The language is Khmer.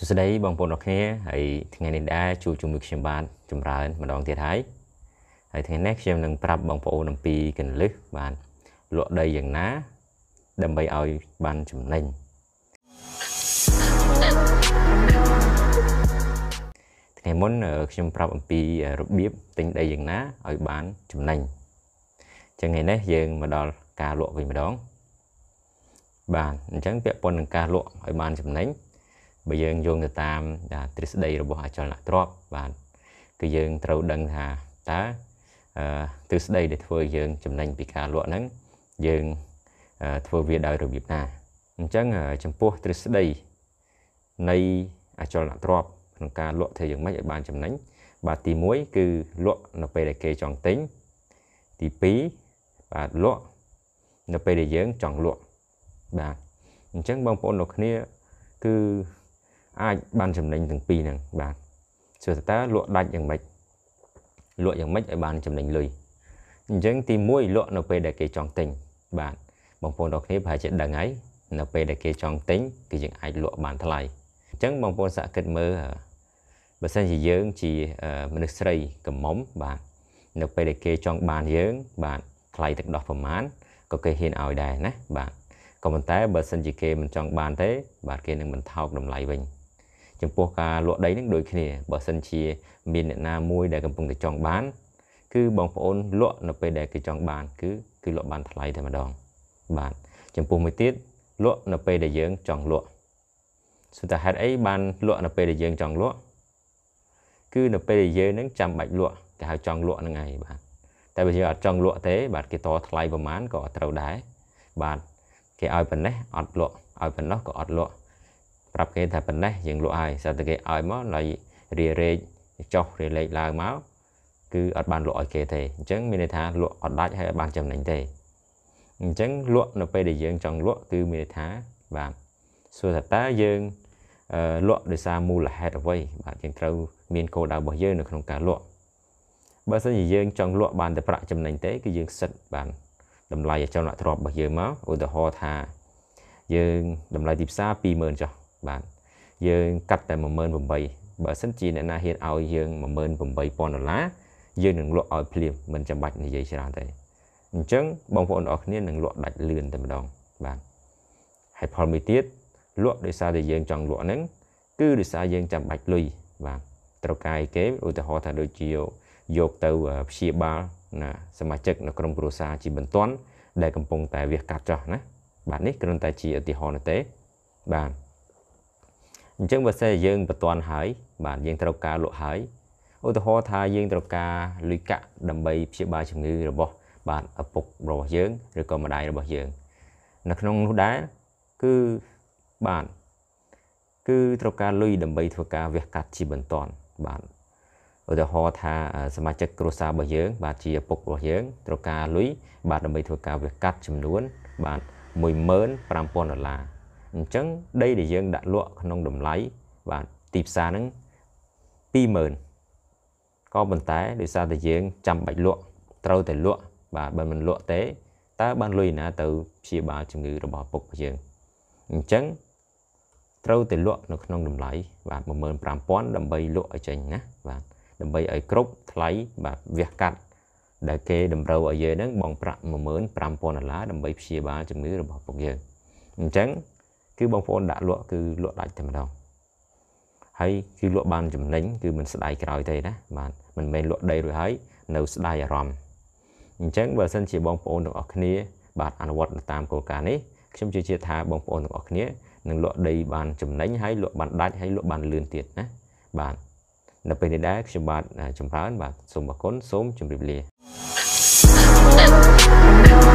សួស្តីបងប្អូនអរគ្នាហើយថ្ងៃនេះដែរជួបជាមួយខ្ញុំបាទចម្រើនម្ដងទៀតហើយហើយថ្ងៃនេះខ្ញុំនឹងប្រាប់បងប្អូនអំពីកលិះបានលក់ដីយ៉ាងណា ដើម្បីឲ្យបានចំណេញថ្ងៃមុនខ្ញុំប្រាប់អំពីរបៀបទិញដីយ៉ាងណាឲ្យបានចំណេញអញ្ចឹងថ្ងៃនេះយើងមកដល់ការលក់វិញម្ដងបាទអញ្ចឹងពាក់ព័ន្ធនឹងការលក់ឲ្យបានចំណេញបើយើងយោងទៅតាមទ្រឹស្ដីរបស់អចលនទ្រព្យបាទគឺយើងត្រូវដឹងថាតើទ្រឹស្ដីដែលធ្វើយើងចំណេញពីការលក់ហ្នឹងយើងធ្វើវាដោយរបៀបណាអញ្ចឹងចំពោះទ្រឹស្ដីនៃអចលនទ្រព្យក្នុងការលក់ធ្វើយ៉ាងម៉េចឲ្យបានចំណេញបាទទី1គឺលក់នៅពេលដែលគេចង់ទិញទី2បាទលក់នៅពេលដែលយើងចង់លក់បាទអញ្ចឹងបងប្អូនលោកគ្នាគឺអាចបានចំណេញទាំងពីរហ្នឹងបាទសួរតើលក់ដាច់យ៉ាងម៉េចលក់យ៉ាងម៉េចឲ្យបានចំណេញលុយអញ្ចឹងទី1លក់នៅពេលដែលគេចង់ទិញបាទបងប្អូនទាំងគ្នាប្រហែលជាដឹងហើយនៅពេលដែលគេចង់ទិញគឺយើងអាចលក់បានថ្លៃអញ្ចឹងបងប្អូនសាកគិតមើលបើសិនជាយើងជាមនុស្សស្រីកំមុំបាទនៅពេលដែលគេចង់បានយើងបាទថ្លៃទឹកដោះប្រមាណក៏គេហ៊ានឲ្យដែរណាបាទក៏ប៉ុន្តែបើសិនជាគេមិនចង់បានទេបាទគេនឹងបន្តោកតម្លៃវិញចំពោះការលក់ដីនឹងដូចគ្នាបើសិនជាមានអ្នកណាមួយដែលកំពុងតែចង់បាន គឺបងប្អូនលក់នៅពេលដែលគេចង់បានគឺគឺលក់បានថ្លៃតែម្ដង បាទចំពោះមួយទៀតលក់នៅពេលដែលយើងចង់លក់សុទ្ធតែហេតុអីបានលក់នៅពេលដែលយើងចង់លក់គឺនៅពេលដែលយើងនឹងចាំបាច់លក់គេហៅចង់លក់ហ្នឹងហើយបាទតែបើយើងអត់ចង់លក់ទេ បាទគេត ថ្លៃប្រហែលក៏អត់ត្រូវដែរបាទគេឲ្យប៉ុណ្ណេះអត់លក់ឲ្យប៉ុណ្ណោះក៏អត់លក់ប្រាប់គេថាប៉ុណ្ណេះយើងលក់ហើយស្អាតតែគេឲ្យមកឡើយរារែកចុះរាលេខឡើងមកគឺអត់បានលក់ឲ្យគេទេអញ្ចឹងមានន័យថាលក់អត់ដាច់ហើយអត់បានចំណេញទេអញ្ចឹងលក់នៅពេលដែលយើងចង់លក់គឺមានន័យថាបាទសួរថាតើយើងលក់ដោយសារមូលហេតុអ្វី បាទយើងត្រូវមានគោលដៅរបស់យើងនៅក្នុងការលក់បើសិនជាយើងចង់លក់បានតែប្រាក់ចំណេញទេគឺយើងសិតបានតម្លៃអចលនទ្រព្យរបស់យើងមកឧទាហរណ៍ថាយើងតម្លៃទីផ្សារ20000ចុះបាទយើងកាត់តែ18000បើសិនជាអ្នកណាហ៊ានឲ្យយើង18000ដុល្លារយើងនឹងលក់ឲ្យភ្លាមមិនចាំបាច់និយាយច្រើនទេអញ្ចឹងបងប្អូនអរគ្នានឹងលក់ដាច់លឿនតែម្ដងបាទហើយផលមួយទៀតលក់ដោយសារតែយើងចង់លក់ហ្នឹងគឺដោយសារយើងចាំបាច់លុយបាទត្រូវកាយគេឧទាហរណ៍ថាដូចជាយកទៅព្យាបាលណាសមាជិកនៅក្រុមគ្រួសារជាបន្ទាន់ដែលកំពុងតែវះកាត់ចោះណាបាទនេះគ្រាន់តែជាឧទាហរណ៍ទេបាទអញ្ចឹងបើសិនយើងមិនទាន់ហើយ បាទយើងត្រូវការលក់ហើយឧទាហរណ៍ថាយើងត្រូវការលុយកាក់ដើម្បីព្យាបាលជំងឺរបស់ បាទឪពុករបស់យើងឬក៏ម្ដាយរបស់យើង នៅក្នុងនោះដែរគឺបាទគឺត្រូវការលុយដើម្បីធ្វើការវះកាត់ជាបន្ទាន់បាទឧទាហរណ៍ថា សមាជិកគ្រួសាររបស់យើងបាទជាឪពុករបស់យើង ត្រូវការលុយបាទដើម្បីធ្វើការវះកាត់ចំនួន បាទ15000ដុល្លារអញ្ចឹងដីដែលយើងដាក់លក់ក្នុងតម្លៃបាទទីផ្សារហ្នឹង20000ក៏ប៉ុន្តែដោយសារតែយើងចាំបាច់លក់ត្រូវតែលក់បាទបើមិនលក់ទេតើបានលុយណាទៅព្យាបាលជំងឺរបស់ពុកយើងអញ្ចឹង ត្រូវតែលក់នៅក្នុងតម្លៃបាទ15000ដើម្បីលក់ឲ្យចេញណាបាទដើម្បីឲ្យគ្រប់ថ្លៃបាទវះកាត់ ដែលគេ តម្រូវឲ្យយើងហ្នឹងបង់ប្រាក់15000ដុល្លារដើម្បីព្យាបាលជំងឺរបស់ពុកយើងអញ្ចឹងគឺបងប្អូនដាក់លក់គឺលក់ដាច់តែម្ដងហើយគឺលក់បានចំណេញគឺមិនស្ដាយក្រោយទេណា បាទមិនមែនលក់ដីរួចហើយនៅស្ដាយអារម្មណ៍អញ្ចឹងបើសិនជាបងប្អូនទាំងអស់គ្នា បាទអនុវត្តតាមគោលការណ៍នេះខ្ញុំជឿជាក់ថាបងប្អូនទាំងអស់គ្នានឹងលក់ដីបានចំណេញហើយលក់បានដាច់ហើយលក់បានលឿនទៀតណាបាទនៅពេលនេះដែរខ្ញុំបាទចម្រើន បាទសូមអរគុណសូមជម្រាបលា thank you